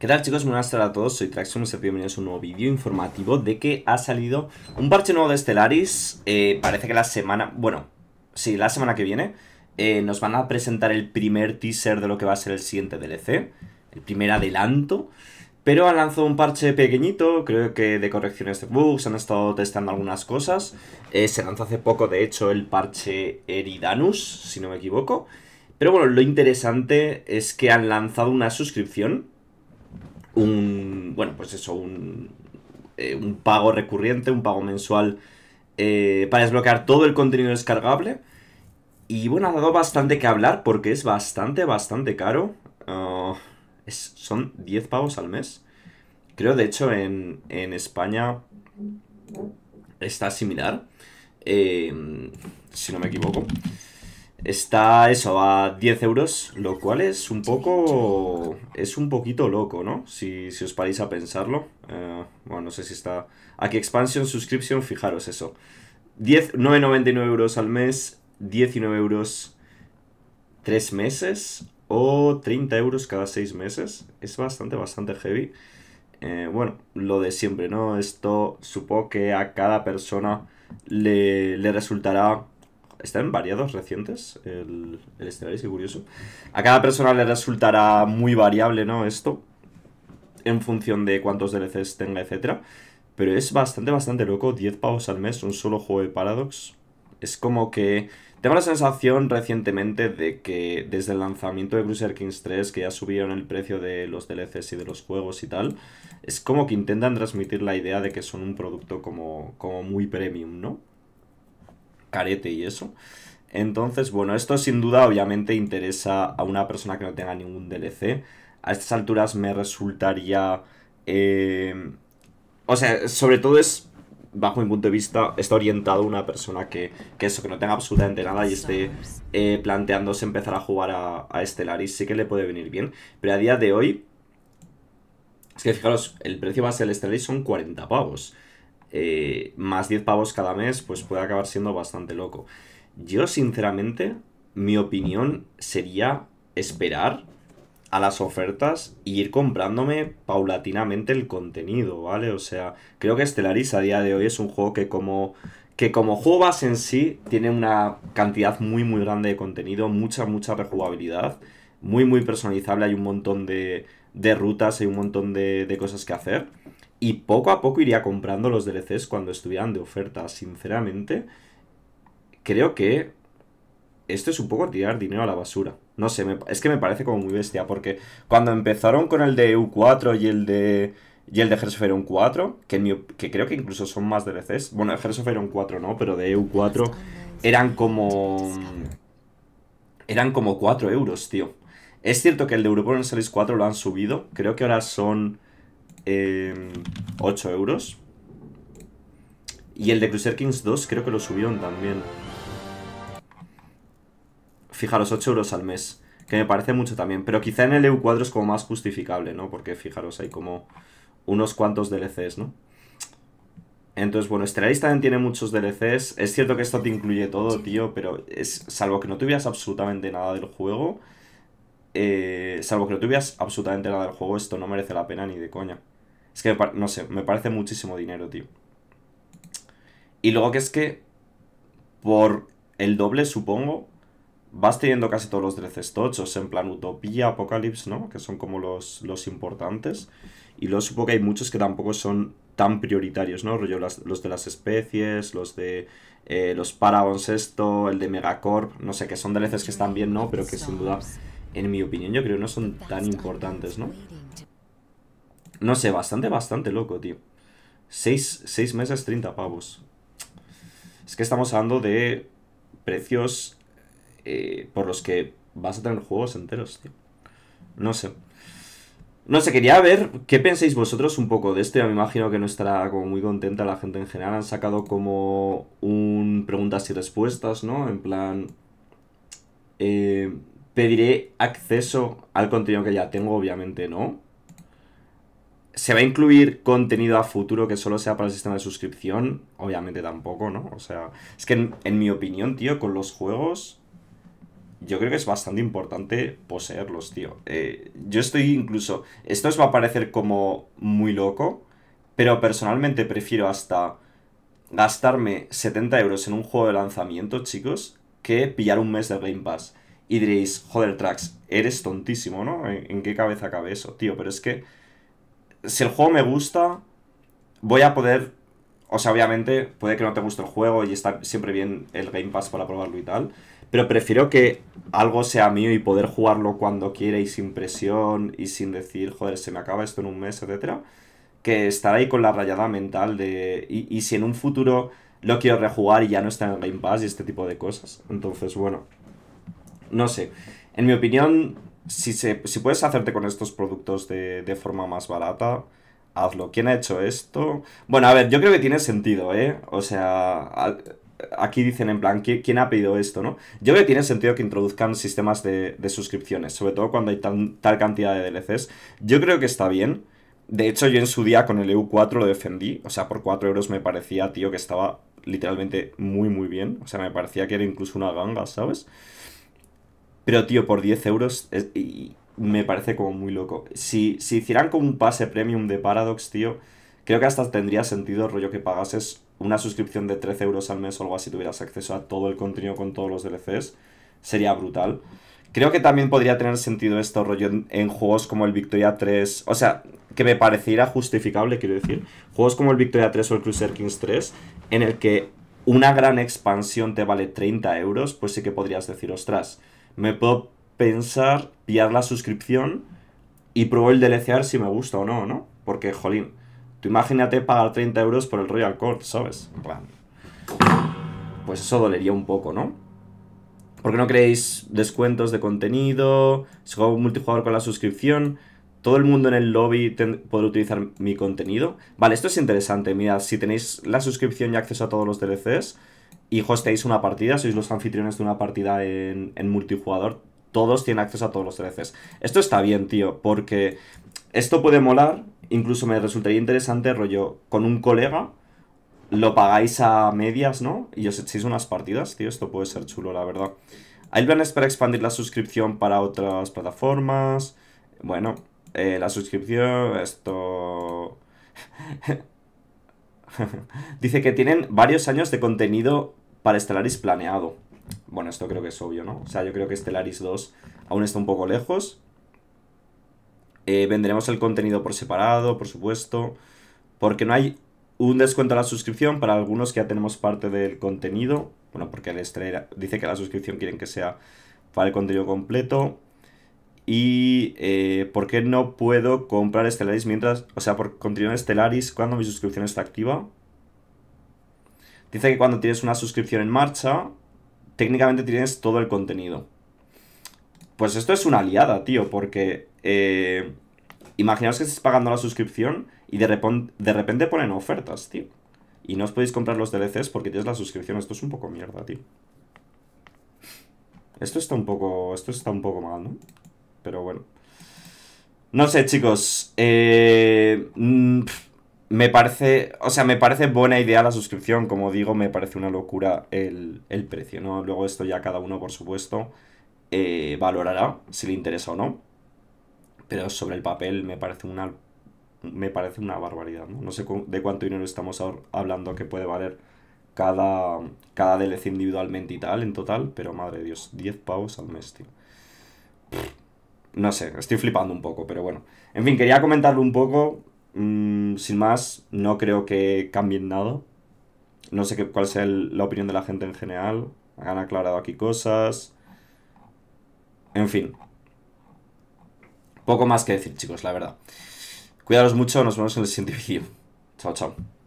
¿Qué tal chicos? Buenas tardes a todos, soy Traxxon y bienvenidos a un nuevo vídeo informativo de que ha salido un parche nuevo de Stellaris, eh, parece que la semana, bueno, sí, la semana que viene, eh, nos van a presentar el primer teaser de lo que va a ser el siguiente DLC, el primer adelanto, pero han lanzado un parche pequeñito, creo que de correcciones de bugs, han estado testando algunas cosas, eh, se lanzó hace poco de hecho el parche Eridanus, si no me equivoco, pero bueno, lo interesante es que han lanzado una suscripción, un, bueno, pues eso, un, eh, un pago recurrente, un pago mensual eh, para desbloquear todo el contenido descargable. Y bueno, ha dado bastante que hablar porque es bastante, bastante caro. Ah, son 10 pagos al mes. Creo, de hecho, en, España está similar. Eh, si no me equivoco. Está eso, a 10 euros, lo cual es un poco... Es un poquito loco, ¿no? Si, os paráis a pensarlo. Eh, bueno, no sé si está... Aquí Expansion Subscription, fijaros eso. 9,99 euros al mes, 19 euros 3 meses o 30 euros cada 6 meses. Es bastante, bastante heavy. Eh, bueno, lo de siempre, ¿no? Esto supongo que a cada persona le, le resultará están variados recientes el, el Stellaris, curioso. A cada persona le resultará muy variable, ¿no? Esto, en función de cuántos DLCs tenga, etcétera. Pero es bastante, bastante loco, 10 pavos al mes, un solo juego de Paradox. Es como que... Tengo la sensación recientemente de que desde el lanzamiento de Cruiser Kings 3, que ya subieron el precio de los DLCs y de los juegos y tal, es como que intentan transmitir la idea de que son un producto como, como muy premium, ¿no? carete y eso. Entonces, bueno, esto sin duda obviamente interesa a una persona que no tenga ningún DLC. A estas alturas me resultaría... Eh, o sea, sobre todo es, bajo mi punto de vista, está orientado a una persona que, que eso, que no tenga absolutamente nada y esté eh, planteándose empezar a jugar a, a Stellaris. Sí que le puede venir bien. Pero a día de hoy... Es que fijaros, el precio base del Stellaris son 40 pavos. Eh, más 10 pavos cada mes, pues puede acabar siendo bastante loco. Yo, sinceramente, mi opinión sería esperar a las ofertas y e ir comprándome paulatinamente el contenido, ¿vale? O sea, creo que Stellaris a día de hoy es un juego que como que como juego base en sí tiene una cantidad muy muy grande de contenido, mucha mucha rejugabilidad, muy muy personalizable, hay un montón de, rutas, hay un montón de, de cosas que hacer. Y poco a poco iría comprando los DLCs cuando estuvieran de oferta. Sinceramente, creo que esto es un poco tirar dinero a la basura. No sé, es que me parece como muy bestia, porque cuando empezaron con el de eu 4 y el de y el de Hearts 4, que, mi, que creo que incluso son más DLCs, bueno, de Hearts 4 no, pero de eu 4 eran como... Eran como 4 euros, tío. Es cierto que el de Europa Series 4 lo han subido, creo que ahora son 8 euros. Y el de Crusader Kings 2 creo que lo subieron también. Fijaros, 8 euros al mes, que me parece mucho también. Pero quizá en el EU4 es como más justificable, ¿no? Porque fijaros, hay como unos cuantos DLCs, ¿no? Entonces, bueno, Stellaris también tiene muchos DLCs. Es cierto que esto te incluye todo, tío, pero es, salvo que no tuvieras absolutamente nada del juego, eh, salvo que no tuvieras absolutamente nada del juego, esto no merece la pena ni de coña. Es que, no sé, me parece muchísimo dinero, tío. Y luego que es que, por el doble, supongo, vas teniendo casi todos los 13 tochos, en plan Utopía, Apocalypse, ¿no? Que son como los, los importantes. Y luego supongo que hay muchos que tampoco son tan prioritarios, ¿no? Rollo los de las especies, los de eh, los Paragons esto, el de Megacorp, no sé, que son DLCs que están bien, ¿no? Pero que sin duda, en mi opinión, yo creo que no son tan importantes, ¿no? No sé, bastante, bastante loco, tío. Seis, meses, 30 pavos. Es que estamos hablando de precios eh, por los que vas a tener juegos enteros, tío. No sé. No sé, quería ver qué pensáis vosotros un poco de esto. me imagino que no estará como muy contenta la gente en general. Han sacado como un preguntas y respuestas, ¿no? En plan. Eh, pediré acceso al contenido que ya tengo, obviamente, ¿no? ¿Se va a incluir contenido a futuro que solo sea para el sistema de suscripción? Obviamente tampoco, ¿no? O sea, es que en, mi opinión, tío, con los juegos, yo creo que es bastante importante poseerlos, tío. Eh, yo estoy incluso, esto os va a parecer como muy loco, pero personalmente prefiero hasta gastarme 70 euros en un juego de lanzamiento, chicos, que pillar un mes de Game Pass. Y diréis, joder, Trax, eres tontísimo, ¿no? en qué cabeza cabe eso, tío? Pero es que si el juego me gusta, voy a poder. O sea, obviamente, puede que no te guste el juego y está siempre bien el Game Pass para probarlo y tal. Pero prefiero que algo sea mío y poder jugarlo cuando quiera y sin presión y sin decir, joder, se me acaba esto en un mes, etcétera. Que estar ahí con la rayada mental de. Y, y si en un futuro lo quiero rejugar y ya no está en el Game Pass y este tipo de cosas. Entonces, bueno. No sé. En mi opinión, si, se, puedes hacerte con estos productos de, forma más barata, hazlo. ¿Quién ha hecho esto? Bueno, a ver, yo creo que tiene sentido, ¿eh? O sea, aquí dicen en plan, ¿quién ha pedido esto, no? Yo creo que tiene sentido que introduzcan sistemas de, suscripciones, sobre todo cuando hay tal cantidad de DLCs. Yo creo que está bien. De hecho, yo en su día con el EU4 lo defendí. O sea, por 4 euros me parecía, tío, que estaba literalmente muy, muy bien. O sea, me parecía que era incluso una ganga, ¿sabes? Pero, tío, por 10 euros me parece como muy loco. Si, hicieran como un pase premium de Paradox, tío, creo que hasta tendría sentido, rollo, que pagases una suscripción de 13 euros al mes o algo así, tuvieras acceso a todo el contenido con todos los DLCs. Sería brutal. Creo que también podría tener sentido esto, rollo, en, juegos como el Victoria 3. O sea, que me pareciera justificable, quiero decir. Juegos como el Victoria 3 o el Cruiser Kings 3, en el que una gran expansión te vale 30 euros, pues sí que podrías decir, ostras, me puedo pensar pillar la suscripción y probar el DLCar si me gusta o no, ¿no? Porque, jolín, tú imagínate pagar 30 euros por el Royal Court, ¿sabes? Pues eso dolería un poco, ¿no? Porque no creéis descuentos de contenido, si juego multijugador con la suscripción, todo el mundo en el lobby podrá utilizar mi contenido. Vale, esto es interesante, mira, si tenéis la suscripción y acceso a todos los DLCs, y hostéis una partida, sois los anfitriones de una partida en, multijugador, todos tienen acceso a todos los DLCs. Esto está bien, tío, porque esto puede molar, incluso me resultaría interesante, rollo, con un colega, lo pagáis a medias, ¿no? Y os echéis unas partidas, tío, esto puede ser chulo, la verdad. Hay planes para expandir la suscripción para otras plataformas. Bueno, eh, la suscripción, esto... Dice que tienen varios años de contenido para Stellaris planeado. Bueno, esto creo que es obvio, ¿no? O sea, yo creo que Stellaris 2 aún está un poco lejos. Eh, vendremos el contenido por separado, por supuesto, porque no hay un descuento a la suscripción para algunos que ya tenemos parte del contenido. Bueno, porque el Estrella dice que la suscripción quieren que sea para el contenido completo. Y eh, por qué no puedo comprar Stellaris mientras, o sea, por continuar Stellaris cuando mi suscripción está activa. Dice que cuando tienes una suscripción en marcha, técnicamente tienes todo el contenido. Pues esto es una liada, tío, porque eh, imaginaos que estés pagando la suscripción y de, de repente ponen ofertas, tío. Y no os podéis comprar los DLCs porque tienes la suscripción. Esto es un poco mierda, tío. Esto está un poco. Esto está un poco mal, ¿no? Pero bueno. No sé, chicos. Eh. Mm, me parece, o sea, me parece buena idea la suscripción, como digo, me parece una locura el, precio, ¿no? Luego esto ya cada uno, por supuesto, eh, valorará si le interesa o no, pero sobre el papel me parece una, me parece una barbaridad, ¿no? No sé de cuánto dinero estamos hablando que puede valer cada, cada DLC individualmente y tal, en total, pero madre Dios, 10 pavos al mes, tío. no sé, estoy flipando un poco, pero bueno. En fin, quería comentarlo un poco, mm, sin más, no creo que cambien nada. No sé cuál sea la opinión de la gente en general. Han aclarado aquí cosas. En fin. Poco más que decir, chicos, la verdad. Cuidaros mucho, nos vemos en el siguiente vídeo. Chao, chao.